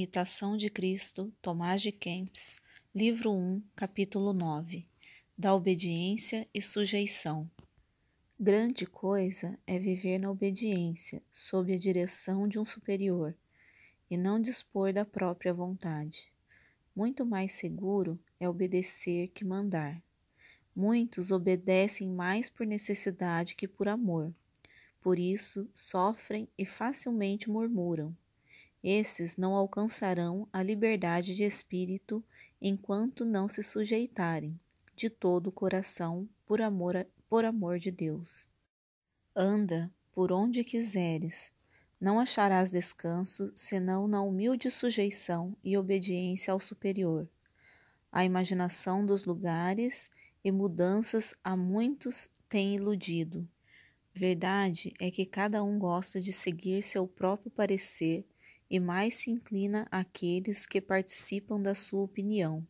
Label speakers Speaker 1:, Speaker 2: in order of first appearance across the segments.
Speaker 1: Imitação de Cristo, Tomás de Kempis, livro 1, capítulo 9, da obediência e sujeição. Grande coisa é viver na obediência, sob a direção de um superior, e não dispor da própria vontade. Muito mais seguro é obedecer que mandar. Muitos obedecem mais por necessidade que por amor. Por isso, sofrem e facilmente murmuram esses não alcançarão a liberdade de espírito enquanto não se sujeitarem de todo o coração por amor, a, por amor de Deus. Anda por onde quiseres, não acharás descanso senão na humilde sujeição e obediência ao superior. A imaginação dos lugares e mudanças a muitos tem iludido. Verdade é que cada um gosta de seguir seu próprio parecer e mais se inclina àqueles que participam da sua opinião.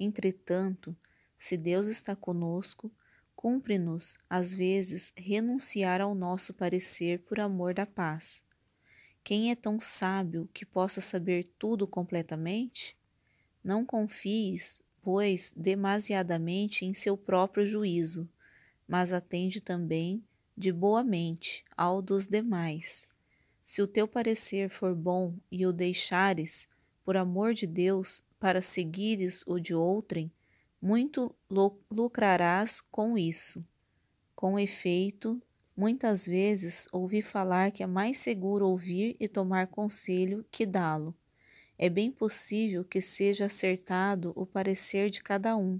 Speaker 1: Entretanto, se Deus está conosco, cumpre-nos, às vezes, renunciar ao nosso parecer por amor da paz. Quem é tão sábio que possa saber tudo completamente? Não confies, pois, demasiadamente em seu próprio juízo, mas atende também de boa mente ao dos demais. Se o teu parecer for bom e o deixares, por amor de Deus, para seguires o de outrem, muito lucrarás com isso. Com efeito, muitas vezes ouvi falar que é mais seguro ouvir e tomar conselho que dá-lo. É bem possível que seja acertado o parecer de cada um,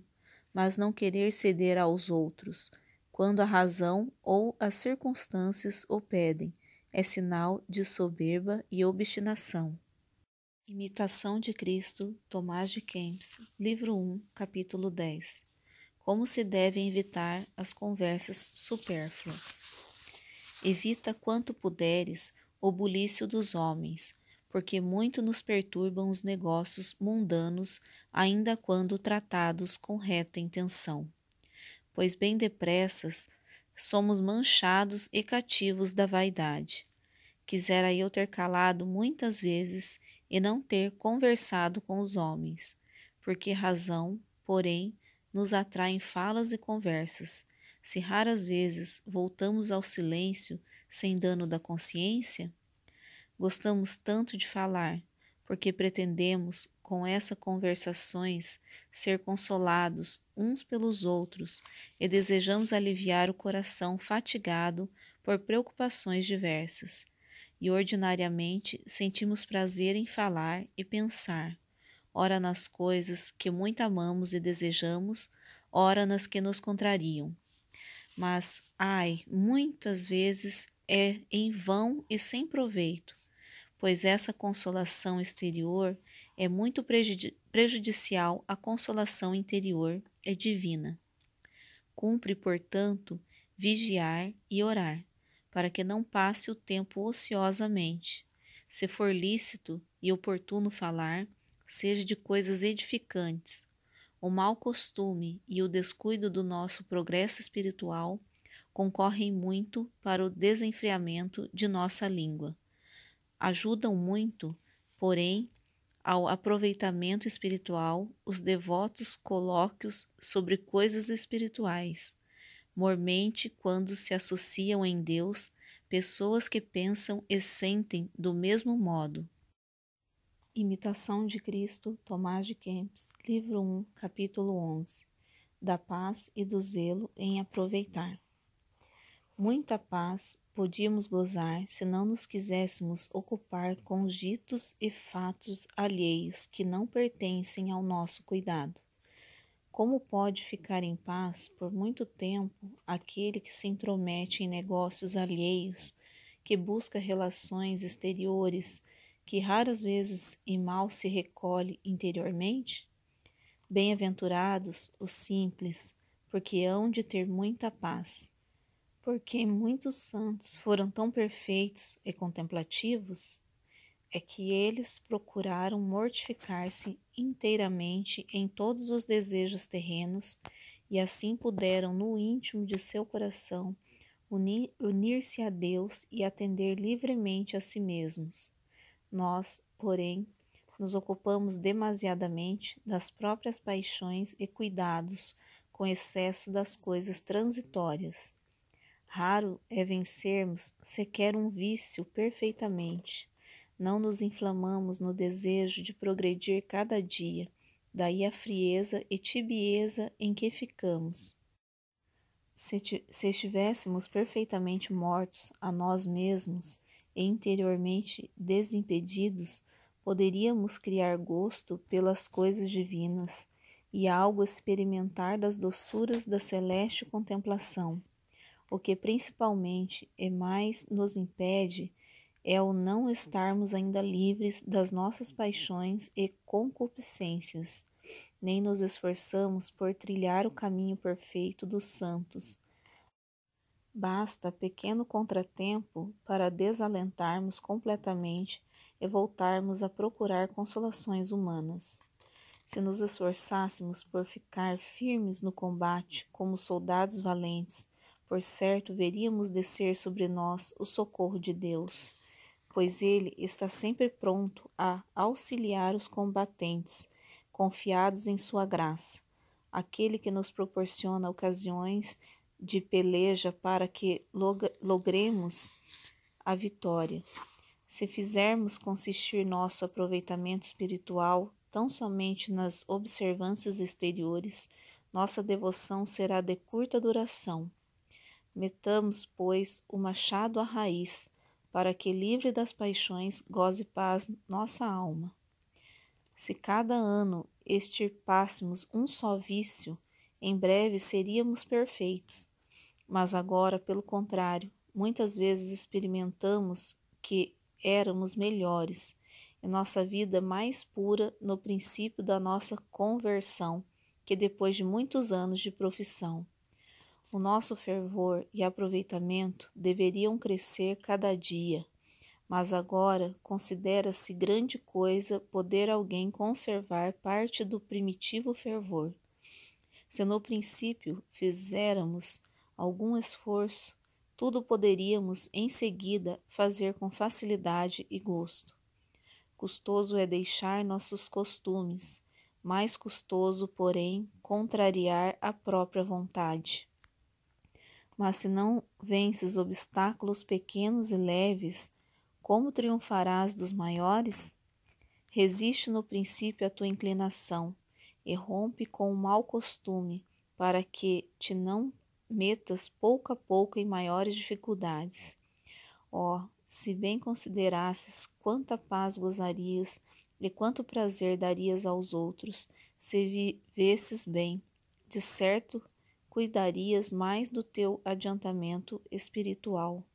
Speaker 1: mas não querer ceder aos outros, quando a razão ou as circunstâncias o pedem é sinal de soberba e obstinação. Imitação de Cristo, Tomás de Kempis, livro 1, capítulo 10. Como se deve evitar as conversas supérfluas. Evita quanto puderes o bulício dos homens, porque muito nos perturbam os negócios mundanos, ainda quando tratados com reta intenção. Pois bem depressas somos manchados e cativos da vaidade. Quisera eu ter calado muitas vezes e não ter conversado com os homens, porque razão, porém, nos atraem falas e conversas. Se raras vezes voltamos ao silêncio sem dano da consciência, gostamos tanto de falar, porque pretendemos com essas conversações, ser consolados uns pelos outros e desejamos aliviar o coração fatigado por preocupações diversas. E ordinariamente sentimos prazer em falar e pensar, ora nas coisas que muito amamos e desejamos, ora nas que nos contrariam. Mas, ai, muitas vezes é em vão e sem proveito, pois essa consolação exterior é muito prejudicial à consolação interior é divina. Cumpre, portanto, vigiar e orar, para que não passe o tempo ociosamente. Se for lícito e oportuno falar, seja de coisas edificantes. O mau costume e o descuido do nosso progresso espiritual concorrem muito para o desenfreamento de nossa língua. Ajudam muito, porém, ao aproveitamento espiritual os devotos colóquios sobre coisas espirituais, mormente quando se associam em Deus pessoas que pensam e sentem do mesmo modo. Imitação de Cristo, Tomás de Kempis, livro 1, capítulo 11. Da paz e do zelo em aproveitar. Muita paz podíamos gozar se não nos quiséssemos ocupar com os ditos e fatos alheios que não pertencem ao nosso cuidado. Como pode ficar em paz por muito tempo aquele que se intromete em negócios alheios, que busca relações exteriores, que raras vezes e mal se recolhe interiormente? Bem-aventurados os simples, porque hão de ter muita paz. Porque muitos santos foram tão perfeitos e contemplativos, é que eles procuraram mortificar-se inteiramente em todos os desejos terrenos e assim puderam, no íntimo de seu coração, unir-se a Deus e atender livremente a si mesmos. Nós, porém, nos ocupamos demasiadamente das próprias paixões e cuidados com excesso das coisas transitórias. Raro é vencermos sequer um vício perfeitamente. Não nos inflamamos no desejo de progredir cada dia, daí a frieza e tibieza em que ficamos. Se, se estivéssemos perfeitamente mortos a nós mesmos e interiormente desimpedidos, poderíamos criar gosto pelas coisas divinas e algo experimentar das doçuras da celeste contemplação. O que principalmente e é mais nos impede é o não estarmos ainda livres das nossas paixões e concupiscências, nem nos esforçamos por trilhar o caminho perfeito dos santos. Basta pequeno contratempo para desalentarmos completamente e voltarmos a procurar consolações humanas. Se nos esforçássemos por ficar firmes no combate como soldados valentes, por certo, veríamos descer sobre nós o socorro de Deus, pois Ele está sempre pronto a auxiliar os combatentes, confiados em Sua graça, aquele que nos proporciona ocasiões de peleja para que log logremos a vitória. Se fizermos consistir nosso aproveitamento espiritual tão somente nas observâncias exteriores, nossa devoção será de curta duração Metamos, pois, o machado à raiz, para que, livre das paixões, goze paz nossa alma. Se cada ano extirpássemos um só vício, em breve seríamos perfeitos. Mas agora, pelo contrário, muitas vezes experimentamos que éramos melhores, e nossa vida mais pura no princípio da nossa conversão, que depois de muitos anos de profissão. O nosso fervor e aproveitamento deveriam crescer cada dia, mas agora considera-se grande coisa poder alguém conservar parte do primitivo fervor. Se no princípio fizéramos algum esforço, tudo poderíamos em seguida fazer com facilidade e gosto. Custoso é deixar nossos costumes, mais custoso, porém, contrariar a própria vontade. Mas se não vences obstáculos pequenos e leves, como triunfarás dos maiores? Resiste no princípio à tua inclinação e rompe com o mau costume, para que te não metas pouco a pouco em maiores dificuldades. Ó, oh, se bem considerasses quanta paz gozarias e quanto prazer darias aos outros, se vivesses bem, de certo cuidarias mais do teu adiantamento espiritual.